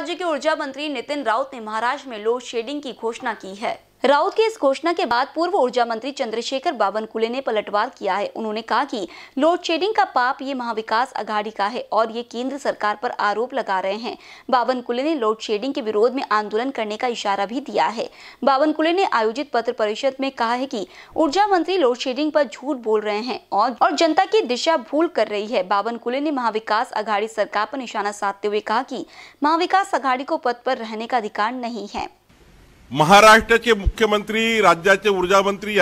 राज्य के ऊर्जा मंत्री नितिन राउत ने महाराष्ट्र में लोड शेडिंग की घोषणा की है राउत की इस घोषणा के बाद पूर्व ऊर्जा मंत्री चंद्रशेखर बावनकुले ने पलटवार किया है उन्होंने कहा कि लोड शेडिंग का पाप ये महाविकास अघाड़ी का है और ये केंद्र सरकार पर आरोप लगा रहे हैं बावनकुले ने लोड शेडिंग के विरोध में आंदोलन करने का इशारा भी दिया है बावनकुले ने आयोजित पत्र परिषद में कहा है की ऊर्जा मंत्री लोड शेडिंग पर झूठ बोल रहे हैं और, और जनता की दिशा भूल कर रही है बावनकुले ने महाविकास अघाड़ी सरकार पर निशाना साधते हुए कहा की महाविकास अघाड़ी को पद पर रहने का अधिकार नहीं है महाराष्ट्र के मुख्यमंत्री राज्य के ऊर्जा मंत्री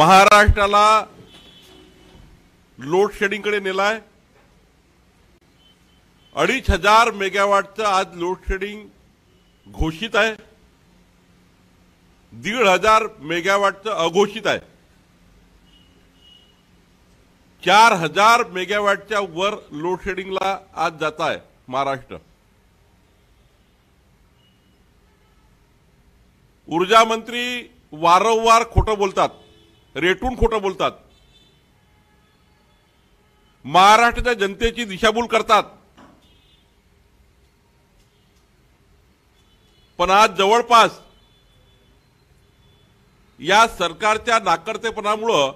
महाराष्ट्र लोड शेडिंग नेलाय अडीच हजार मेगावॅटचं आज लोड शेडिंग घोषित है दीड हजार मेगावॅटचं अघोषित है चार हजार मेगावॅटच्या वर लोड शेडिंग आज जता है महाराष्ट्र ऊर्जा मंत्री वारंवार खोटं बोलतात रेटून खोटं बोलतात महाराष्ट्राच्या जनतेची दिशाभूल करतात पण आज जवळपास या सरकारच्या नाकर्तेपणामुळं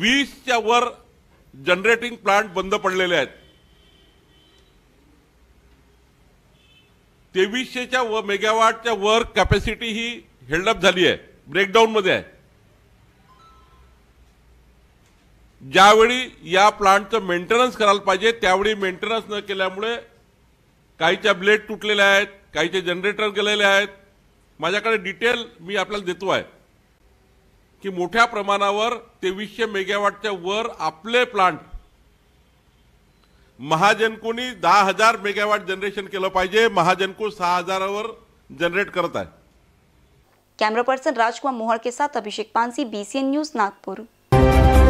वीसच्या वर जनरेटिंग प्लांट बंद पडलेले आहेत तेवीसशेच्या व मेगावाटच्या वर कॅपॅसिटी ही हेल्डअप झाली आहे ब्रेकडाऊनमध्ये आहे ज्यावेळी या प्लांटचं मेंटेनन्स करायला पाहिजे त्यावेळी मेंटेनन्स न केल्यामुळे काहीच्या ब्लेड तुटलेल्या आहेत काहीचे जनरेटर गेलेले आहेत माझ्याकडे डिटेल मी आपल्याला देतो आहे की मोठ्या प्रमाणावर तेवीसशे मेगावाटच्या वर आपले प्लांट महाजनकोनी दहा हजार मेगावाट जनरेशन केलं पाहिजे महाजनको सहा वर जनरेट करता है कैमरा पर्सन राजकुमार मोहर के साथ अभिषेक पानसी बीसीएन न्यूज नागपुर